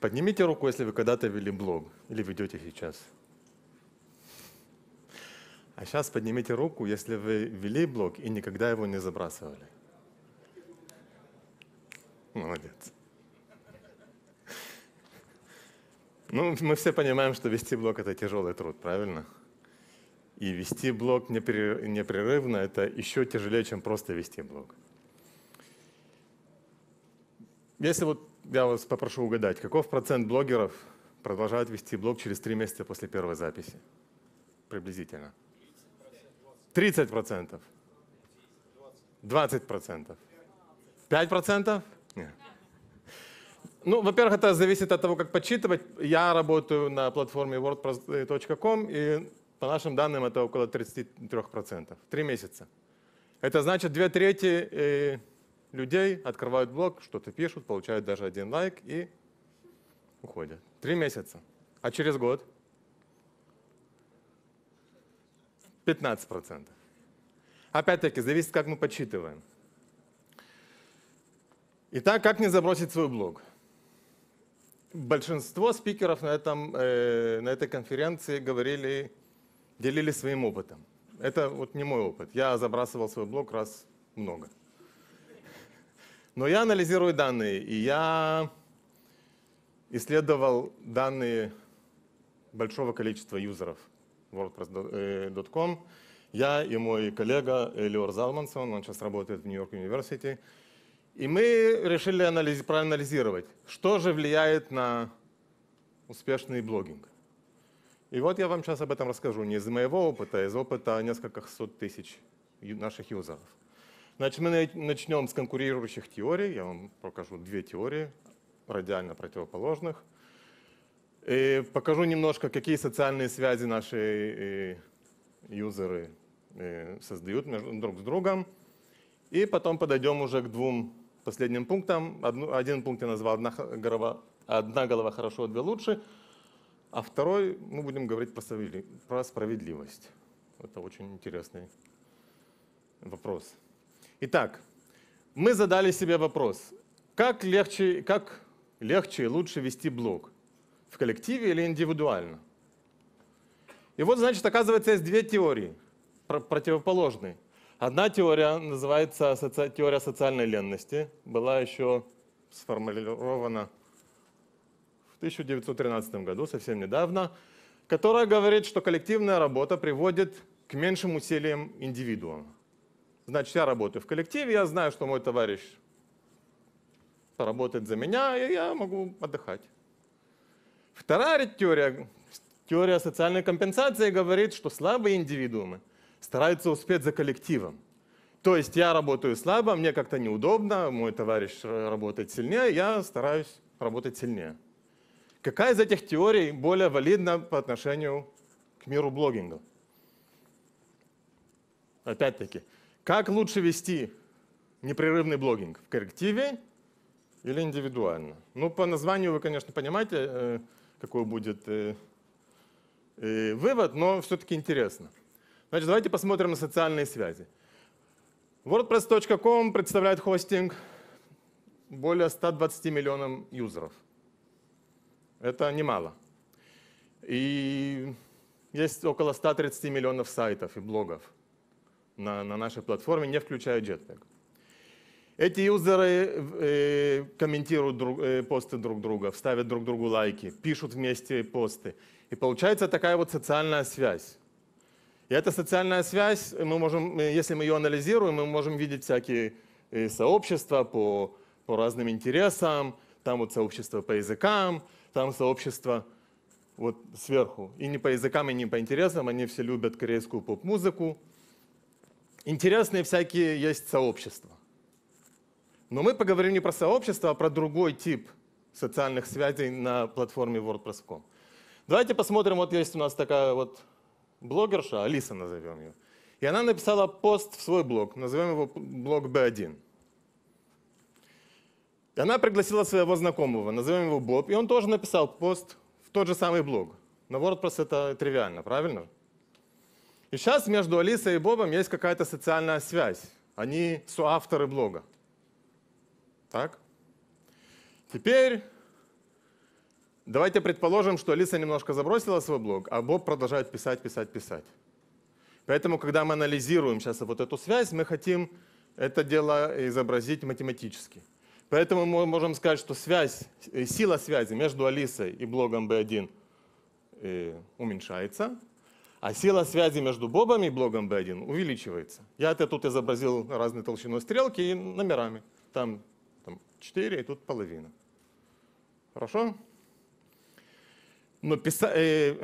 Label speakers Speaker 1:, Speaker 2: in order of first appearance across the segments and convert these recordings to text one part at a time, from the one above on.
Speaker 1: Поднимите руку, если вы когда-то
Speaker 2: вели блог или ведете сейчас. А сейчас поднимите руку, если вы вели блог и никогда его не забрасывали. Молодец. Ну, мы все понимаем, что вести блог – это тяжелый труд, правильно? И вести блог непрерывно – это еще тяжелее, чем просто вести блог. Если вот я вас попрошу угадать, каков процент блогеров продолжают вести блог через три месяца после первой записи? Приблизительно. 30 процентов. 20 процентов. 5 процентов? Ну, во-первых, это зависит от того, как подсчитывать. Я работаю на платформе wordpress.com, и по нашим данным это около 33%. Три месяца. Это значит, две трети э, людей, открывают блог, что-то пишут, получают даже один лайк и уходят. Три месяца. А через год 15%. Опять-таки, зависит, как мы подсчитываем. Итак, как не забросить свой блог? Большинство спикеров на, этом, э, на этой конференции говорили, делились своим опытом. Это вот не мой опыт. Я забрасывал свой блог раз много. Но я анализирую данные, и я исследовал данные большого количества юзеров WordPress.com. Э, я и мой коллега Элиор Залмансон, он сейчас работает в Нью-Йорк университете, И мы решили анализ, проанализировать, что же влияет на успешный блогинг. И вот я вам сейчас об этом расскажу не из моего опыта, а из опыта нескольких сот тысяч наших юзеров. Значит, мы начнем с конкурирующих теорий. Я вам покажу две теории, радиально противоположных. И покажу немножко, какие социальные связи наши э, юзеры э, создают друг с другом. И потом подойдем уже к двум последним пунктам. один пункт я назвал «Одна голова, одна голова хорошо, две лучше», а второй мы будем говорить про справедливость. Это очень интересный вопрос. Итак, мы задали себе вопрос, как легче, как легче и лучше вести блог? В коллективе или индивидуально? И вот, значит, оказывается, есть две теории, противоположные. Одна теория называется теория социальной ленности, была еще сформулирована в 1913 году, совсем недавно, которая говорит, что коллективная работа приводит к меньшим усилиям индивидуума. Значит, я работаю в коллективе, я знаю, что мой товарищ работает за меня, и я могу отдыхать. Вторая теория, теория социальной компенсации говорит, что слабые индивидуумы стараются успеть за коллективом. То есть я работаю слабо, мне как-то неудобно, мой товарищ работает сильнее, я стараюсь работать сильнее. Какая из этих теорий более валидна по отношению к миру блогинга? Опять-таки, как лучше вести непрерывный блогинг? В коррективе или индивидуально? Ну, по названию вы, конечно, понимаете, э, какой будет э, э, вывод, но все-таки интересно. Значит, давайте посмотрим на социальные связи. WordPress.com представляет хостинг более 120 миллионов юзеров. Это немало. И есть около 130 миллионов сайтов и блогов на, на нашей платформе, не включая Jetpack. Эти юзеры э, комментируют друг, э, посты друг друга, ставят друг другу лайки, пишут вместе посты. И получается такая вот социальная связь. И эта социальная связь, мы можем, э, если мы ее анализируем, мы можем видеть всякие э, сообщества по, по разным интересам, там вот сообщество по языкам, там сообщество вот сверху. И не по языкам, и не по интересам, они все любят корейскую поп-музыку, интересные всякие есть сообщества. Но мы поговорим не про сообщество, а про другой тип социальных связей на платформе WordPress.com. Давайте посмотрим, вот есть у нас такая вот блогерша, Алиса назовем ее. И она написала пост в свой блог, назовем его блог B1. И она пригласила своего знакомого, назовем его Боб, и он тоже написал пост в тот же самый блог. На WordPress это тривиально, правильно? И сейчас между Алисой и Бобом есть какая-то социальная связь. Они соавторы блога. Так? Теперь давайте предположим, что Алиса немножко забросила свой блог, а Боб продолжает писать, писать, писать. Поэтому, когда мы анализируем сейчас вот эту связь, мы хотим это дело изобразить математически. Поэтому мы можем сказать, что связь, э, сила связи между Алисой и блогом B1 э, уменьшается, а сила связи между бобами и блоком B1 увеличивается. Я это тут изобразил разной толщиной стрелки и номерами. Там, там 4, и тут половина. Хорошо? Но писа э,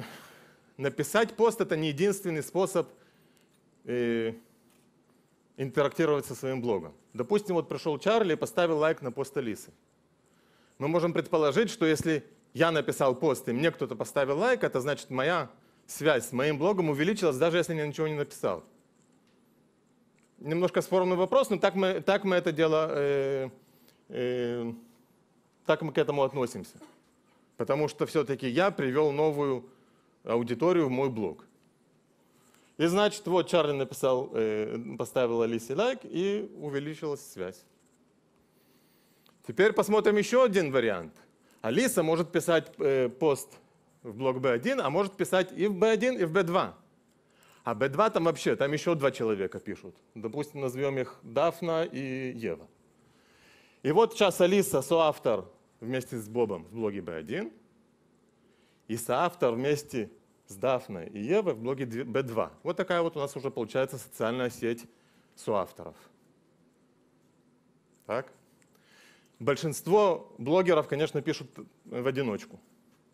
Speaker 2: написать пост — это не единственный способ э, интерактировать со своим блогом. Допустим, вот пришел Чарли и поставил лайк на пост Алисы. Мы можем предположить, что если я написал пост, и мне кто-то поставил лайк, это значит моя связь с моим блогом увеличилась, даже если я ничего не написал. Немножко спорный вопрос, но так мы, так мы это дело, э, э, так мы к этому относимся. Потому что все-таки я привел новую аудиторию в мой блог. И значит, вот Чарли написал, э, поставил Алисе лайк и увеличилась связь. Теперь посмотрим еще один вариант. Алиса может писать э, пост в блок B1, а может писать и в B1, и в B2. А B2 там вообще, там еще два человека пишут. Допустим, назовем их Дафна и Ева. И вот сейчас Алиса соавтор вместе с Бобом в блоге B1 и соавтор вместе с Дафной и Евой в блоге B2. Вот такая вот у нас уже получается социальная сеть соавторов. Так? Большинство блогеров, конечно, пишут в одиночку.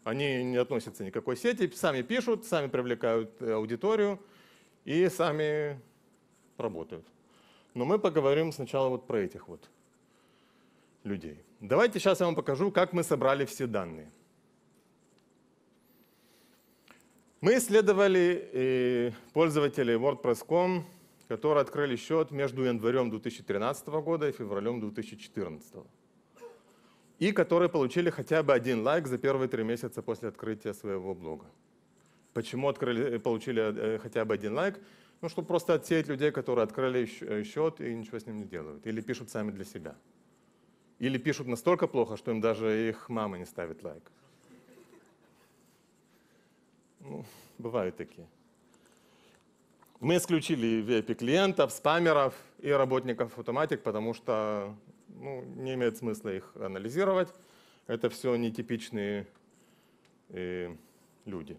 Speaker 2: Они не относятся ни к какой сети, сами пишут, сами привлекают э, аудиторию и сами работают. Но мы поговорим сначала вот про этих вот людей. Давайте сейчас я вам покажу, как мы собрали все данные. Мы исследовали э, пользователей WordPress.com, которые открыли счет между январем 2013 года и февралем 2014 года и которые получили хотя бы один лайк за первые три месяца после открытия своего блога. Почему открыли, э, получили э, хотя бы один лайк? Ну, чтобы просто отсеять людей, которые открыли э, счет и ничего с ним не делают. Или пишут сами для себя. Или пишут настолько плохо, что им даже их мама не ставит лайк. Ну, бывают такие. Мы исключили VIP-клиентов, спамеров и работников автоматик, потому что ну, не имеет смысла их анализировать. Это все нетипичные э, люди.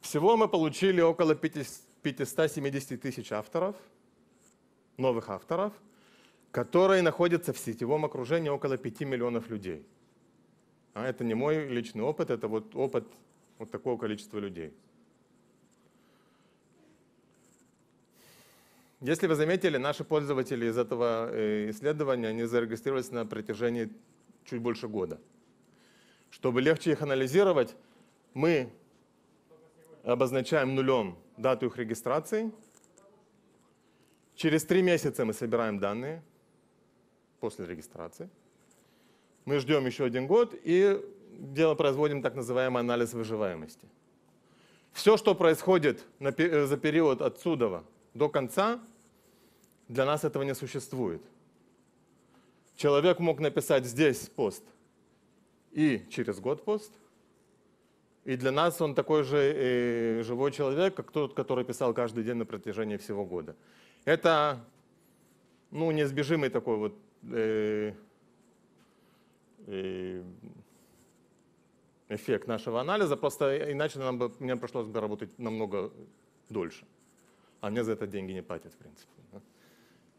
Speaker 2: Всего мы получили около 570 тысяч авторов, новых авторов, которые находятся в сетевом окружении около 5 миллионов людей. А это не мой личный опыт, это вот опыт вот такого количества людей. Если вы заметили, наши пользователи из этого э, исследования, они зарегистрировались на протяжении чуть больше года. Чтобы легче их анализировать, мы обозначаем нулем дату их регистрации. Через три месяца мы собираем данные после регистрации. Мы ждем еще один год и дело производим так называемый анализ выживаемости. Все, что происходит за период отсюда до конца, для нас этого не существует. Человек мог написать здесь пост и через год пост, и для нас он такой же э, живой человек, как тот, который писал каждый день на протяжении всего года. Это ну, неизбежимый такой вот э, э, эффект нашего анализа, просто иначе нам бы, мне пришлось бы работать намного дольше а мне за это деньги не платят, в принципе.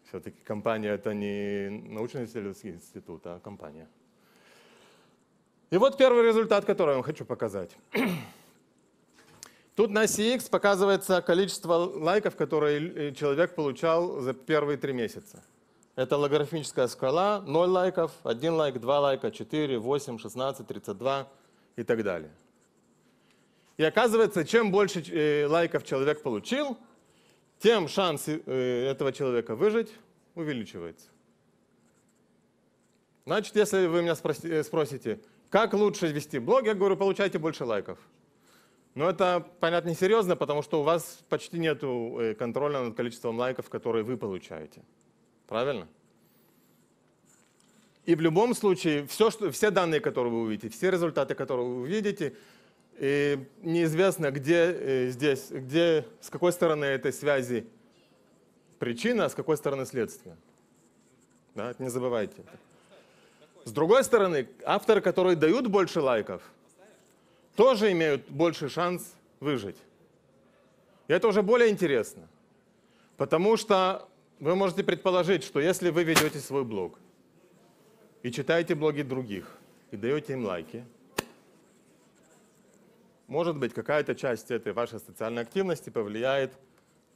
Speaker 2: Все-таки компания это не научно-исследовательский институт, а компания. И вот первый результат, который я вам хочу показать. Тут на CX показывается количество лайков, которые э, человек получал за первые три месяца. Это логарифмическая скала, 0 лайков, 1 лайк, 2 лайка, 4, 8, 16, 32 и так далее. И оказывается, чем больше э, лайков человек получил, тем шанс э, этого человека выжить увеличивается. Значит, если вы меня э, спросите, как лучше вести блог, я говорю, получайте больше лайков. Но это, понятно, несерьезно, потому что у вас почти нет э, контроля над количеством лайков, которые вы получаете. Правильно? И в любом случае, все, что, все данные, которые вы увидите, все результаты, которые вы увидите, и неизвестно, где э, здесь, где, с какой стороны этой связи причина, а с какой стороны следствие. Да, не забывайте. С другой стороны, авторы, которые дают больше лайков, тоже имеют больше шанс выжить. И это уже более интересно. Потому что вы можете предположить, что если вы ведете свой блог и читаете блоги других и даете им лайки – может быть, какая-то часть этой вашей социальной активности повлияет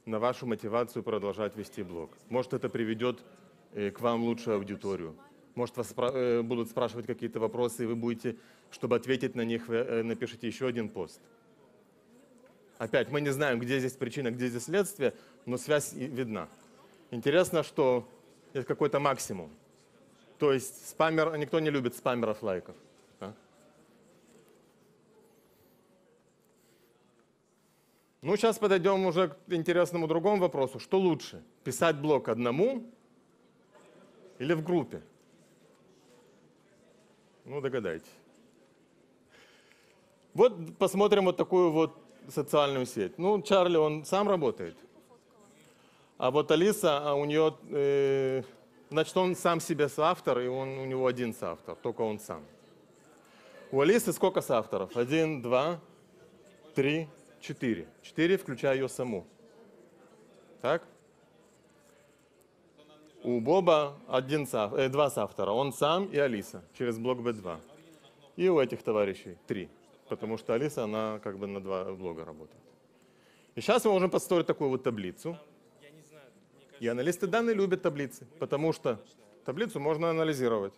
Speaker 2: на вашу мотивацию продолжать вести блог. Может, это приведет э, к вам лучшую аудиторию. Может, вас э, будут спрашивать какие-то вопросы, и вы будете, чтобы ответить на них, э, напишите еще один пост. Опять, мы не знаем, где здесь причина, где здесь следствие, но связь видна. Интересно, что есть какой-то максимум. То есть спамер, никто не любит спамеров лайков. Ну, сейчас подойдем уже к интересному другому вопросу. Что лучше, писать блог одному или в группе? Ну, догадайтесь. Вот посмотрим вот такую вот социальную сеть. Ну, Чарли, он сам работает. А вот Алиса, а у нее, э, значит, он сам себе соавтор, и он, у него один соавтор, только он сам. У Алисы сколько соавторов? Один, два, три, 4. 4, включая ее саму. Так? У Боба один, э, два соавтора. Он сам и Алиса через блок B2. И у этих товарищей три. Потому что Алиса, она как бы на два блога работает. И сейчас мы можем построить такую вот таблицу. И аналисты данных любят таблицы, потому что таблицу можно анализировать.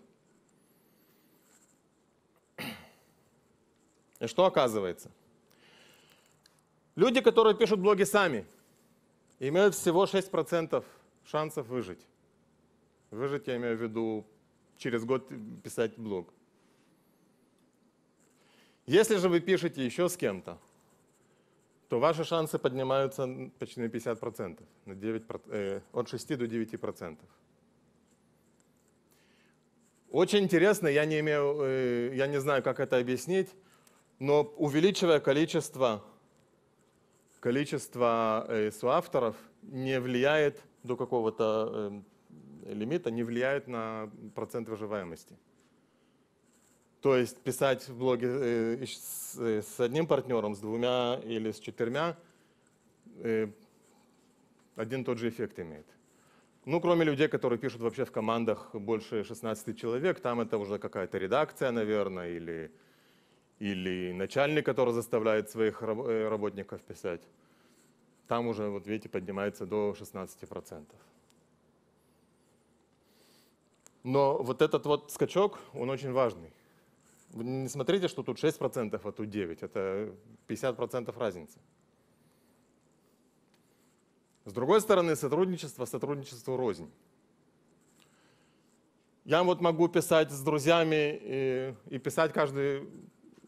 Speaker 2: И что оказывается? Люди, которые пишут блоги сами, имеют всего 6% шансов выжить. Выжить я имею в виду через год писать блог. Если же вы пишете еще с кем-то, то ваши шансы поднимаются почти на 50%, на 9, э, от 6 до 9%. Очень интересно, я не, имею, э, я не знаю, как это объяснить, но увеличивая количество количество э, соавторов не влияет до какого-то э, лимита, не влияет на процент выживаемости. То есть писать в блоге э, с, э, с одним партнером, с двумя или с четырьмя э, один тот же эффект имеет. Ну, кроме людей, которые пишут вообще в командах больше 16 человек, там это уже какая-то редакция, наверное, или или начальник, который заставляет своих э, работников писать, там уже, вот видите, поднимается до 16%. Но вот этот вот скачок, он очень важный. Вы не смотрите, что тут 6%, а тут 9%. Это 50% разницы. С другой стороны, сотрудничество, сотрудничество рознь. Я вот могу писать с друзьями и, и писать каждый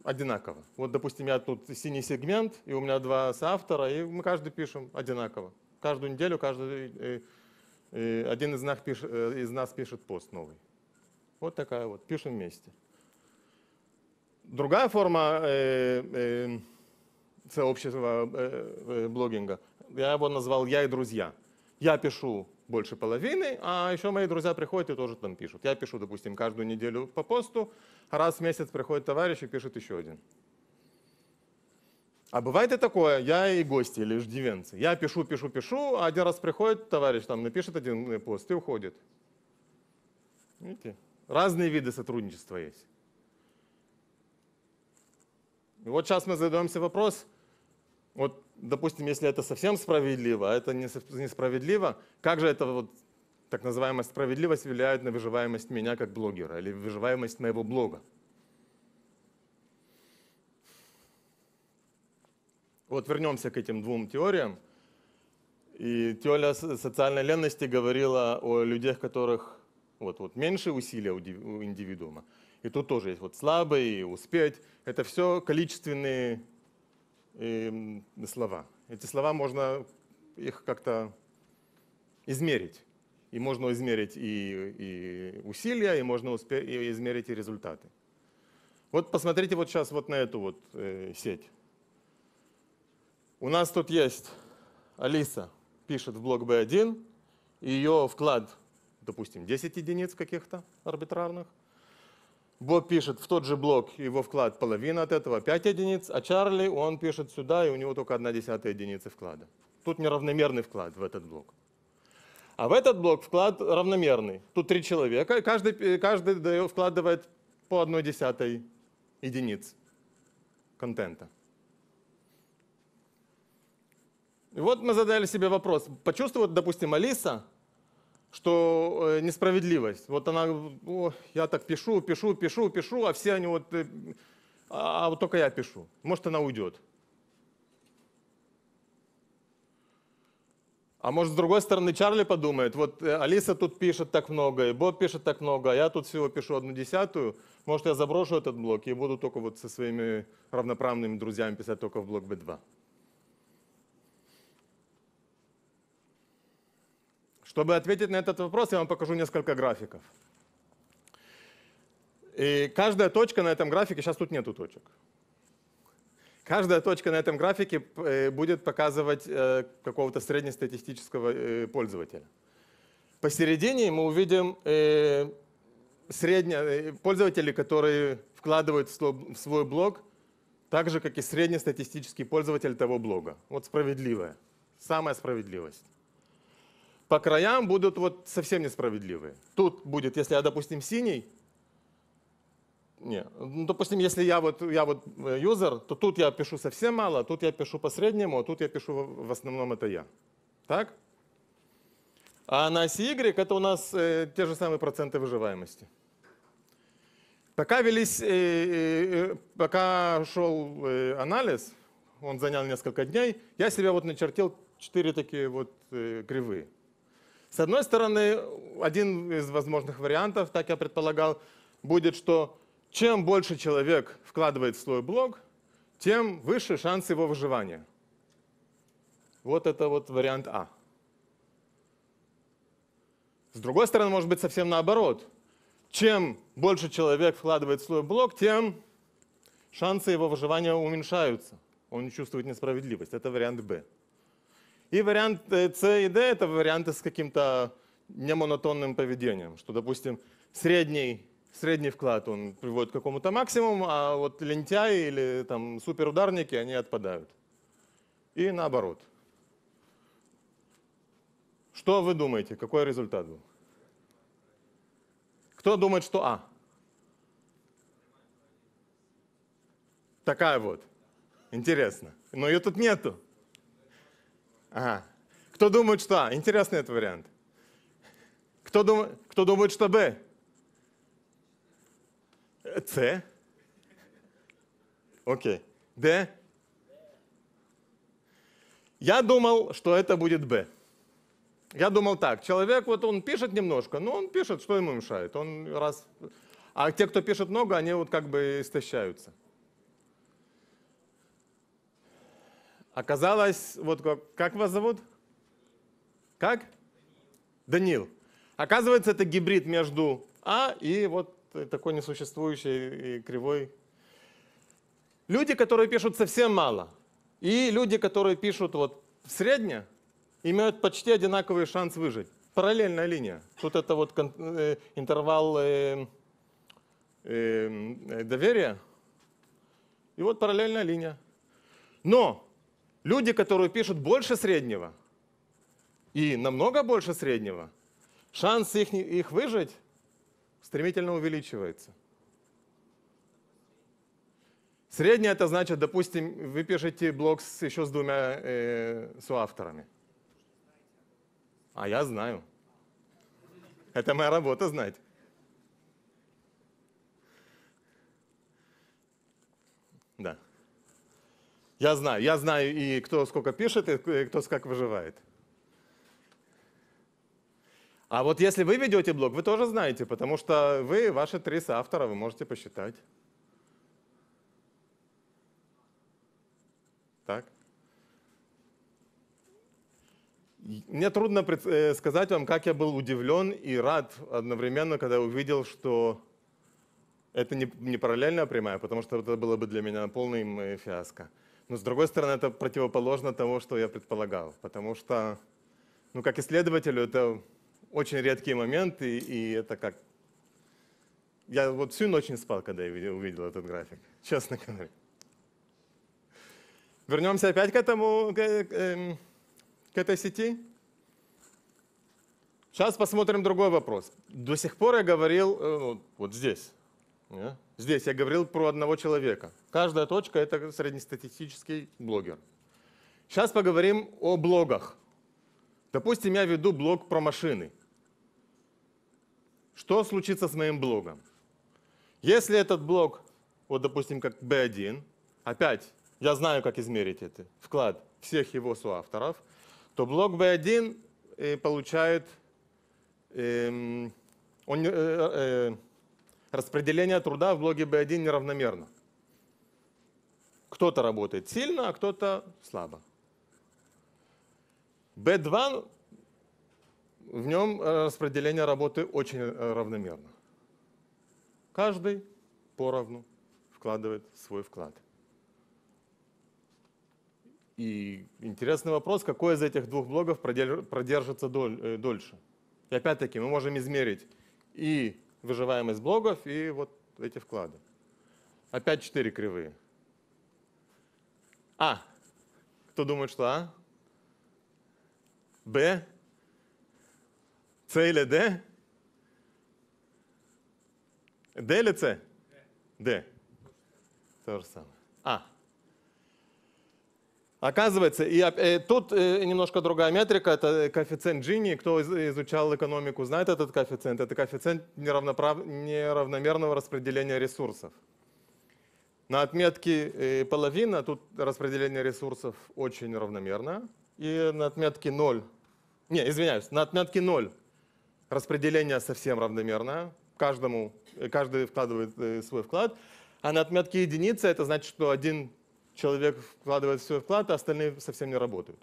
Speaker 2: одинаково. Вот, допустим, я тут синий сегмент, и у меня два соавтора, и мы каждый пишем одинаково. Каждую неделю каждый, э, э, один из нас, пишет, э, из нас пишет пост новый. Вот такая вот, пишем вместе. Другая форма э, э, сообщества э, э, блогинга, я его назвал «Я и друзья». Я пишу больше половины, а еще мои друзья приходят и тоже там пишут. Я пишу, допустим, каждую неделю по посту, раз в месяц приходит товарищ и пишет еще один. А бывает и такое, я и гости, или ждивенцы. Я пишу, пишу, пишу, а один раз приходит товарищ, там напишет один э, пост и уходит. Видите? Разные виды сотрудничества есть. И вот сейчас мы задаемся вопросом. Вот, допустим, если это совсем справедливо, а это несправедливо, как же это вот так называемая справедливость влияет на выживаемость меня как блогера или выживаемость моего блога? Вот вернемся к этим двум теориям. И теория социальной ленности говорила о людях, которых вот, вот меньше усилия у индивидуума. И тут тоже есть вот слабый, успеть. Это все количественные и эм, слова. Эти слова можно их как-то измерить. И можно измерить и, и усилия, и можно успе- и измерить и результаты. Вот посмотрите вот сейчас вот на эту вот э, сеть. У нас тут есть Алиса, пишет в блок B1, ее вклад, допустим, 10 единиц каких-то арбитрарных – Боб пишет в тот же блок, его вклад половина от этого, 5 единиц, а Чарли, он пишет сюда, и у него только одна десятая единица вклада. Тут неравномерный вклад в этот блок. А в этот блок вклад равномерный. Тут три человека, и каждый, э, каждый вкладывает по одной десятой единиц контента. И вот мы задали себе вопрос. Почувствует, допустим, Алиса, что э, несправедливость. Вот она, о, я так пишу, пишу, пишу, пишу, а все они вот, э, а, а вот только я пишу. Может, она уйдет. А может, с другой стороны, Чарли подумает, вот э, Алиса тут пишет так много, и Боб пишет так много, а я тут всего пишу одну десятую, может, я заброшу этот блок и буду только вот со своими равноправными друзьями писать только в блок B2. Чтобы ответить на этот вопрос, я вам покажу несколько графиков. И каждая точка на этом графике, сейчас тут нету точек, каждая точка на этом графике э, будет показывать э, какого-то среднестатистического э, пользователя. Посередине мы увидим средне, пользователи, которые вкладывают в свой блог, так же, как и среднестатистический пользователь того блога. Вот справедливая, самая справедливость по краям будут вот совсем несправедливые. Тут будет, если я, допустим, синий, не, ну, допустим, если я вот, я вот э, юзер, то тут я пишу совсем мало, тут я пишу по среднему, а тут я пишу в основном это я. Так? А на оси Y это у нас э, те же самые проценты выживаемости. Пока, велись, э, э, э, пока шел э, анализ, он занял несколько дней, я себе вот начертил четыре такие вот э, кривые. С одной стороны, один из возможных вариантов, так я предполагал, будет, что чем больше человек вкладывает в свой блог, тем выше шанс его выживания. Вот это вот вариант А. С другой стороны, может быть совсем наоборот. Чем больше человек вкладывает в свой блог, тем шансы его выживания уменьшаются. Он чувствует несправедливость. Это вариант Б. И вариант C э, и D это варианты с каким-то немонотонным поведением, что, допустим, средний, средний вклад он приводит к какому-то максимуму, а вот лентяи или там суперударники, они отпадают. И наоборот. Что вы думаете, какой результат был? Кто думает, что А? Такая вот. Интересно. Но ее тут нету. Ага. Кто думает, что А? Интересный этот вариант. Кто, дум... Кто думает, что Б? Э, С. Окей. Д. Я думал, что это будет Б. Я думал так, человек, вот он пишет немножко, но он пишет, что ему мешает. Он раз... А те, кто пишет много, они вот как бы истощаются. Оказалось, вот как, вас зовут? Как? Данил. Оказывается, это гибрид между А и вот такой несуществующей кривой. Люди, которые пишут совсем мало, и люди, которые пишут вот в средне, имеют почти одинаковый шанс выжить. Параллельная линия. Тут это вот э, интервал э, э, доверия. И вот параллельная линия. Но Люди, которые пишут больше среднего и намного больше среднего, шанс их, их выжить стремительно увеличивается. Среднее это значит, допустим, вы пишете блог с, еще с двумя э, соавторами. А я знаю. Это моя работа знать. Да. Я знаю, я знаю и кто сколько пишет, и кто как выживает. А вот если вы ведете блог, вы тоже знаете, потому что вы, ваши три соавтора, вы можете посчитать. Так? Мне трудно э, сказать вам, как я был удивлен и рад одновременно, когда увидел, что это не, не параллельная прямая, потому что это было бы для меня полным э, фиаско. Но с другой стороны, это противоположно тому, что я предполагал, потому что, ну, как исследователю, это очень редкие моменты, и это как... Я вот всю ночь не спал, когда я увидел этот график, честно говоря. Вернемся опять к этому, к, эм, к этой сети. Сейчас посмотрим другой вопрос. До сих пор я говорил э, ну, вот здесь. Здесь я говорил про одного человека. Каждая точка — это среднестатистический блогер. Сейчас поговорим о блогах. Допустим, я веду блог про машины. Что случится с моим блогом? Если этот блог, вот допустим, как B1, опять я знаю, как измерить это, вклад всех его соавторов, то блог B1 э, получает эм, он, э, э, э, распределение труда в блоге B1 неравномерно. Кто-то работает сильно, а кто-то слабо. B2, в нем э, распределение работы очень э, равномерно. Каждый поровну вкладывает свой вклад. И интересный вопрос, какой из этих двух блогов продержится э, дольше. И опять-таки мы можем измерить и выживаемость блогов, и вот эти вклады. Опять четыре кривые. А. Кто думает, что А? Б? С или Д? Д или С? Д. То же самое. А. Оказывается, и, э, тут э, немножко другая метрика, это коэффициент Джини. Кто изучал экономику, знает этот коэффициент. Это коэффициент неравноправ... неравномерного распределения ресурсов. На отметке э, половина, тут распределение ресурсов очень равномерно. И на отметке 0, не, извиняюсь, на отметке 0 распределение совсем равномерное. Каждому, э, каждый вкладывает э, свой вклад. А на отметке единица это значит, что один человек вкладывает свой вклад, а остальные совсем не работают.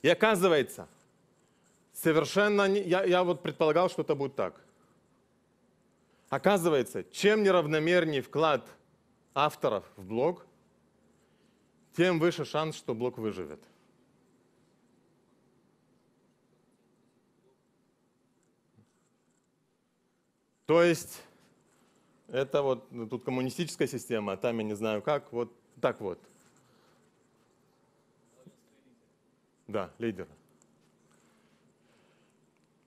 Speaker 2: И оказывается, совершенно... Не, я, я вот предполагал, что это будет так. Оказывается, чем неравномернее вклад авторов в блог, тем выше шанс, что блог выживет. То есть это вот ну, тут коммунистическая система, а там я не знаю как, вот так вот. Да, лидер.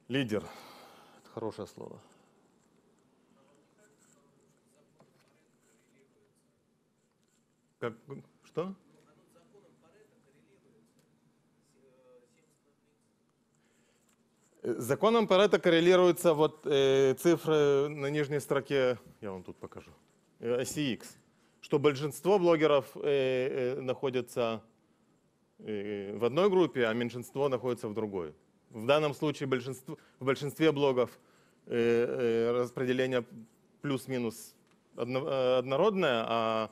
Speaker 2: Лидер. Это хорошее слово. Как, что? Э, законом Парета коррелируются вот э, цифры на нижней строке, я вам тут покажу, э, оси X, что большинство блогеров э, э, находятся э, в одной группе, а меньшинство находится в другой. В данном случае большинство, в большинстве блогов э, э, распределение плюс-минус э, однородное, а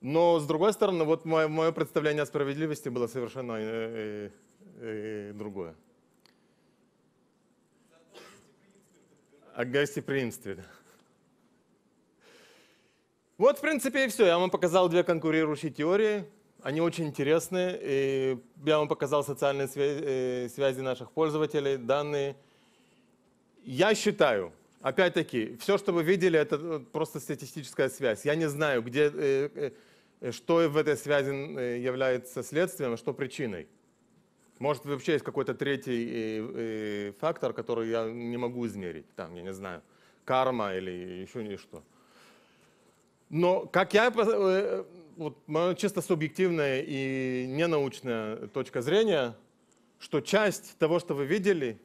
Speaker 2: Но, с другой стороны, вот мое, мое представление о справедливости было совершенно э, э, э, другое. О гостеприимстве. Да. Вот, в принципе, и все. Я вам показал две конкурирующие теории. Они очень интересны. И я вам показал социальные связи, э, связи наших пользователей, данные. Я считаю, опять-таки, все, что вы видели, это э, просто статистическая связь. Я не знаю, где... Э, Э, что в этой связи э, является следствием, а что причиной. Может, вообще есть какой-то третий э, фактор, который я не могу измерить, там, я не знаю, карма или еще нечто. Но как я, вот моя чисто субъективная и ненаучная точка зрения, что часть того, что вы видели,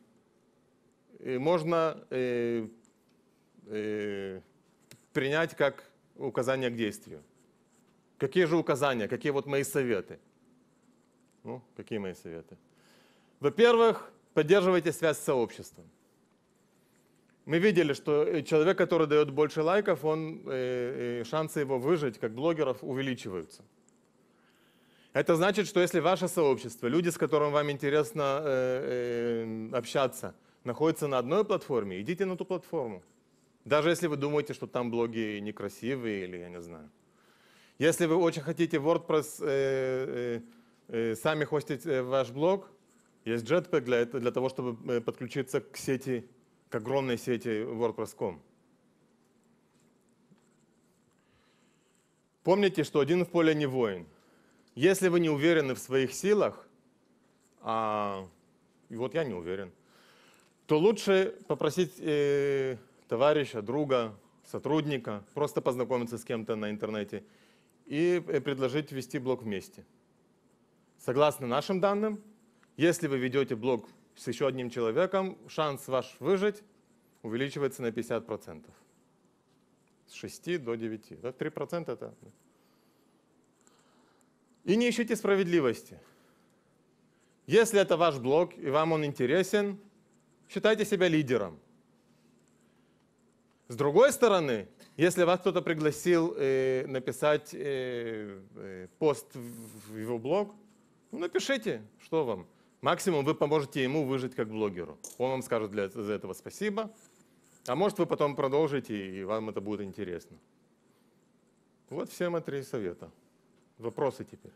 Speaker 2: можно принять как указание к действию. Какие же указания, какие вот мои советы? Ну, какие мои советы? Во-первых, поддерживайте связь с сообществом. Мы видели, что э, человек, который дает больше лайков, он, э, э, шансы его выжить, как блогеров, увеличиваются. Это значит, что если ваше сообщество, люди, с которыми вам интересно э, э, общаться, находятся на одной платформе, идите на ту платформу. Даже если вы думаете, что там блоги некрасивые или я не знаю. Если вы очень хотите WordPress э, э, э, сами хостить э, ваш блог, есть Jetpack для, для того, чтобы э, подключиться к сети, к огромной сети WordPress.com. Помните, что один в поле не воин. Если вы не уверены в своих силах, а, и вот я не уверен, то лучше попросить э, товарища, друга, сотрудника, просто познакомиться с кем-то на интернете – и э, предложить ввести блок вместе. Согласно нашим данным, если вы ведете блок с еще одним человеком, шанс ваш выжить увеличивается на 50%. С 6 до 9. Да? 3% это... И не ищите справедливости. Если это ваш блог и вам он интересен, считайте себя лидером. С другой стороны, если вас кто-то пригласил э, написать э, э пост в его блог, ну, напишите, что вам. Максимум вы поможете ему выжить как блогеру. Он вам скажет для, за этого спасибо. А может, вы потом продолжите, и вам это будет интересно. Вот всем мои три совета. Вопросы теперь.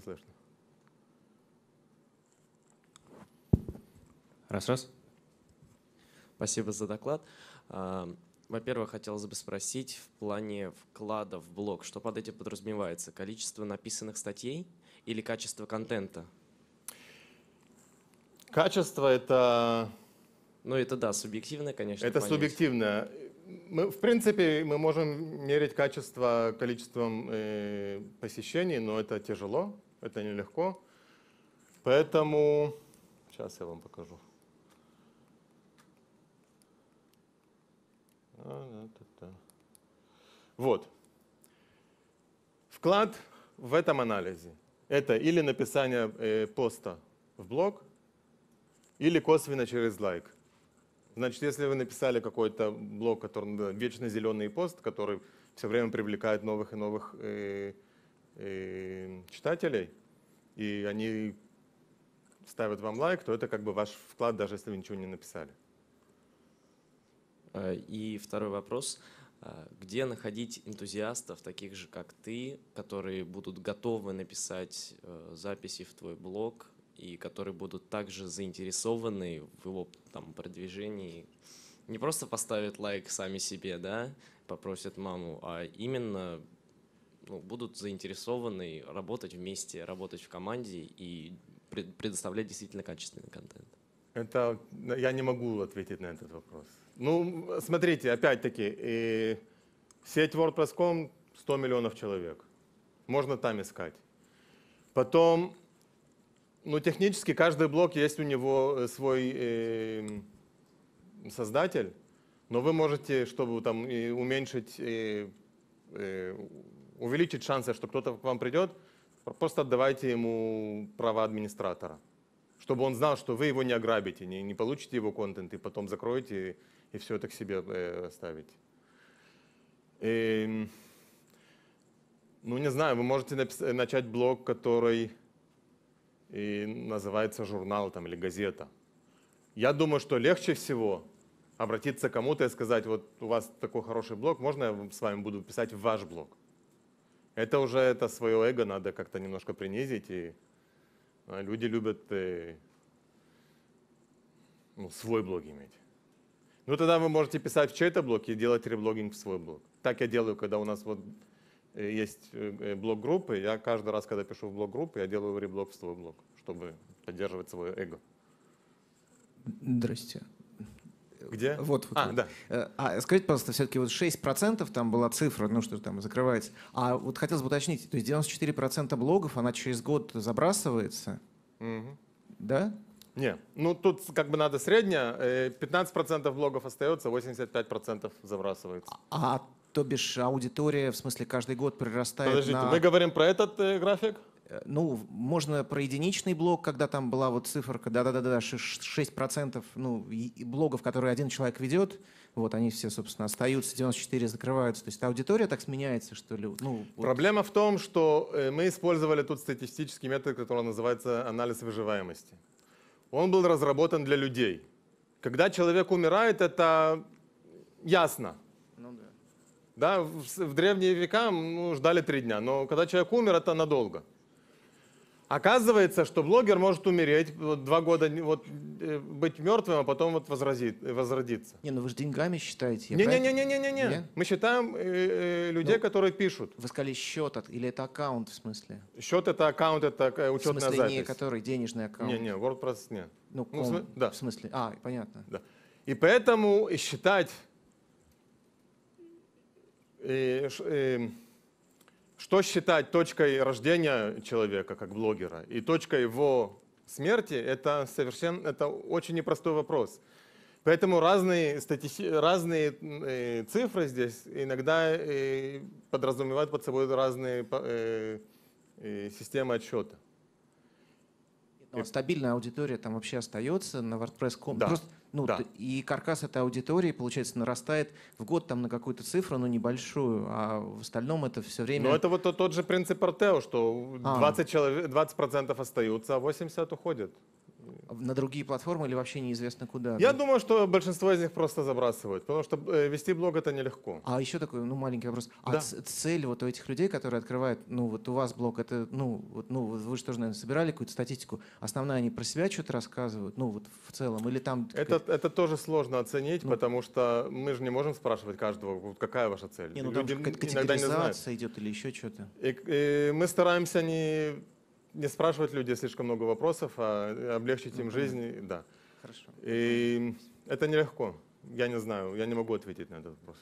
Speaker 1: Не слышно. Раз, раз. Спасибо за доклад. А, во-первых, хотелось бы спросить в плане вклада в блог, что под этим подразумевается? Количество написанных статей или качество контента? Качество это... Ну это да, субъективное, конечно. Это понять.
Speaker 2: субъективно. Мы, в принципе, мы можем мерить качество количеством э, посещений, но это тяжело. Это нелегко. Поэтому, сейчас я вам покажу. Вот. Вклад в этом анализе – это или написание э, поста в блог, или косвенно через лайк. Значит, если вы написали какой-то блог, который вечно зеленый пост, который все время привлекает новых и новых э, Э, читателей, и они ставят вам лайк, то это как бы ваш вклад, даже если вы ничего не написали.
Speaker 1: Э, и второй вопрос. Э, где находить энтузиастов, таких же, как ты, которые будут готовы написать записи в твой блог и которые будут также заинтересованы в его там, продвижении? Не просто поставят лайк сами себе, да, попросят маму, а именно ну, будут заинтересованы работать вместе, работать в команде и предоставлять действительно качественный контент? Это
Speaker 2: ну, я не могу
Speaker 1: ответить на этот вопрос.
Speaker 2: Ну, смотрите, опять-таки, э, сеть WordPress.com 100 миллионов человек. Можно там искать. Потом, ну, технически каждый блок есть у него э, свой э, создатель, но вы можете, чтобы там уменьшить э, э, увеличить шансы, что кто-то к вам придет, просто отдавайте ему права администратора, чтобы он знал, что вы его не ограбите, не, не получите его контент и потом закроете и, и все это к себе э, оставите. И, эм, ну, не знаю, вы можете написать, начать блог, который и называется журнал там, или газета. Я думаю, что легче всего обратиться к кому-то и сказать, вот у вас такой хороший блог, можно я с вами буду писать в ваш блог? Это уже это свое эго надо как-то немножко принизить. И а, люди любят и, э, ну, свой блог иметь. Ну тогда вы можете писать в чей-то блог и делать реблогинг в свой блог. Так я делаю, когда у нас вот э, есть э, блог группы. Я каждый раз, когда пишу в блог группы, я делаю реблог в свой блог, чтобы поддерживать свое эго. Здрасте. Где?
Speaker 1: Вот, вот. А, вот. да. Э, а, скажите, пожалуйста, все-таки вот 6% там была цифра, ну что там закрывается. А вот хотелось бы уточнить, то есть 94% блогов, она через год забрасывается? Угу. Да? Не,
Speaker 2: ну тут как бы надо среднее, 15% э, блогов остается, 85% забрасывается.
Speaker 1: А, а то бишь аудитория, в смысле, каждый год прирастает Подождите, на... мы говорим про этот э, график? Э, ну, можно про единичный блог, когда там была вот циферка, да-да-да, да 6% ну, блогов, которые один человек ведет, вот они все, собственно, остаются, 94 закрываются. То есть аудитория так сменяется, что ли? Ну, вот.
Speaker 2: Проблема в том, что э, мы использовали тут статистический метод, который называется анализ выживаемости. Он был разработан для людей. Когда человек умирает, это ясно. Ну, да. Да, в, в древние века ну, ждали три дня, но когда человек умер, это надолго. Оказывается, что блогер может умереть, вот, два года вот, э, быть мертвым, а потом вот возразит, э, возродиться. Не, ну вы же деньгами
Speaker 1: считаете.
Speaker 2: Не-не-не-не-не-не. Мы считаем э, э, людей, ну, которые пишут. Вы сказали счет, от, или это аккаунт в смысле? Счет это аккаунт, это э, учетная запись. В смысле запись. не который, денежный аккаунт? Не-не, WordPress нет. Ну, ком, ну в, смысле, да. в смысле, а, понятно. Да. И поэтому считать... Э, э, что считать точкой рождения человека как блогера и точкой его смерти, это, совершенно, это очень непростой вопрос. Поэтому разные, стати... разные э, цифры здесь иногда э, подразумевают под собой разные э, э, системы отсчета.
Speaker 1: Но ну, а стабильная аудитория там вообще остается на WordPress.com. Да. Просто ну, да. И каркас этой аудитории, получается, нарастает в год там на какую-то цифру, но ну, небольшую, а в остальном это все время... Но это
Speaker 2: вот тот, же принцип Артео, что 20%, человек, 20 остаются, а 80%
Speaker 1: уходят. На другие платформы или вообще неизвестно куда? Я думаю, что большинство из них просто
Speaker 2: забрасывают, потому что э, вести блог это нелегко.
Speaker 1: А еще такой, ну, маленький вопрос. А да. цель вот у этих людей, которые открывают, ну, вот у вас блог, это, ну, вот, ну, вы же тоже, наверное, собирали какую-то статистику. Основная они про себя что-то рассказывают, ну, вот в целом, или там... Это,
Speaker 2: это тоже сложно оценить, ну, потому что мы же не можем спрашивать каждого, какая ваша цель. Не, ну, там Люди иногда не знают. идет или еще что-то. И, и мы стараемся не не спрашивать людей слишком много вопросов, а э, облегчить им ну, жизнь, да. Хорошо. И это нелегко. Я не знаю, я не могу ответить на этот вопрос.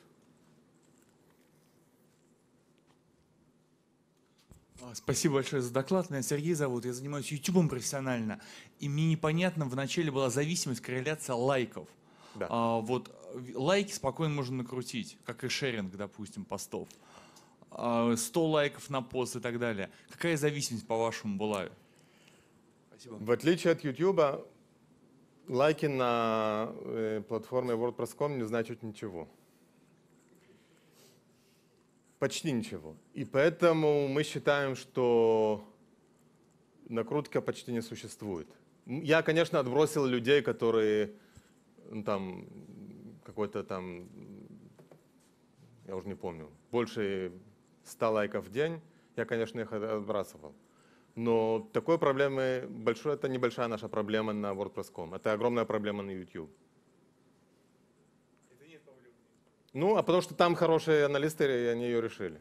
Speaker 1: А, спасибо большое за доклад. Меня Сергей зовут, я занимаюсь YouTube профессионально. И мне непонятно, вначале была зависимость, корреляция лайков. Да. А, вот э, лайки спокойно можно накрутить, как и шеринг, допустим, постов. 100 э, лайков на пост и так далее. Какая зависимость, по-вашему, была? Спасибо.
Speaker 2: В отличие от YouTube, лайки на э, платформе WordPress.com не значат ничего. Почти ничего. И поэтому мы считаем, что накрутка почти не существует. Я, конечно, отбросил людей, которые ну, там какой-то там, я уже не помню, больше 100 лайков в день, я, конечно, их отбрасывал. Но такой проблемы большой, это небольшая наша проблема на WordPress.com. Это огромная проблема на YouTube. Ну, а потому что там хорошие аналисты, и они ее решили.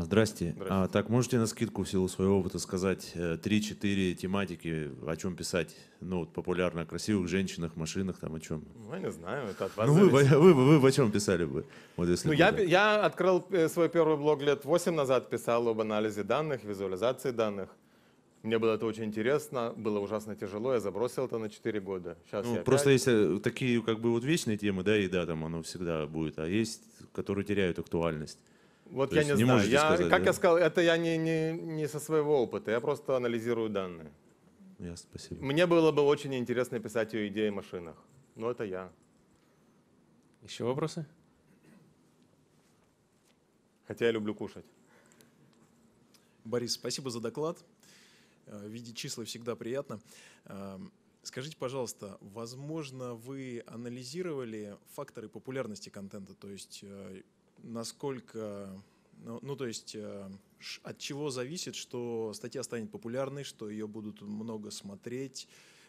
Speaker 2: Здрасте. Здрасте. А, так, можете на скидку в силу своего опыта сказать 3-4 э, тематики, о чем писать? Ну, вот популярно о красивых женщинах, машинах, там о чем? Ну, я не знаю, это от вас Ну, вы, вы, вы,
Speaker 1: вы, вы о чем писали бы? Вот, если ну, бы, я,
Speaker 2: я открыл э, свой первый блог лет 8 назад, писал об анализе данных, визуализации данных. Мне было это очень интересно, было ужасно тяжело, я забросил это на 4 года. Сейчас ну, просто опять... есть такие как бы вот вечные темы, да, и да, там оно всегда будет, а есть, которые теряют актуальность.
Speaker 1: Вот То я не, не знаю. Я, сказать, как да? я
Speaker 2: сказал, это я не, не, не со своего опыта, я просто анализирую данные.
Speaker 1: Я, спасибо.
Speaker 2: Мне было бы очень интересно писать ее идеи о машинах, но это я.
Speaker 1: Еще вопросы?
Speaker 2: Хотя я люблю кушать. Борис, спасибо за доклад. Э, видеть числа всегда приятно. Э, скажите, пожалуйста, возможно, вы анализировали факторы популярности контента, то есть э, насколько, ну,
Speaker 1: ну то есть э, от чего зависит, что статья станет популярной, что ее будут много смотреть,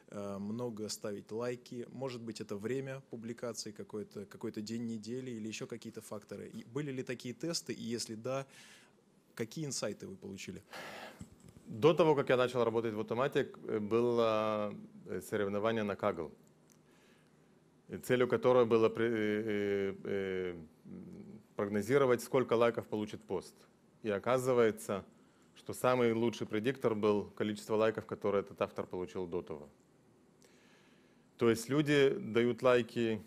Speaker 1: э, много ставить лайки. Может быть, это время публикации, какой-то какой то день недели или еще какие-то факторы. И были ли такие тесты? И если да,
Speaker 2: какие инсайты вы получили? До того, как я начал работать в Automatic, э, было соревнование на Kaggle, целью которого было прогнозировать, сколько лайков получит пост. И оказывается, что самый лучший предиктор был количество лайков, которые этот автор получил до того. То есть люди дают лайки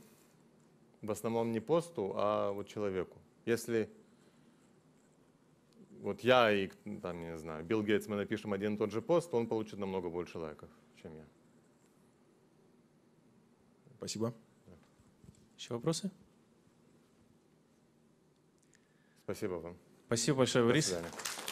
Speaker 2: в основном не посту, а вот человеку. Если вот я и, там, не знаю, Билл Гейтс, мы напишем один и тот же пост, он получит намного больше лайков, чем я. Спасибо. Еще вопросы? Спасибо вам. Спасибо большое, Борис. До свидания.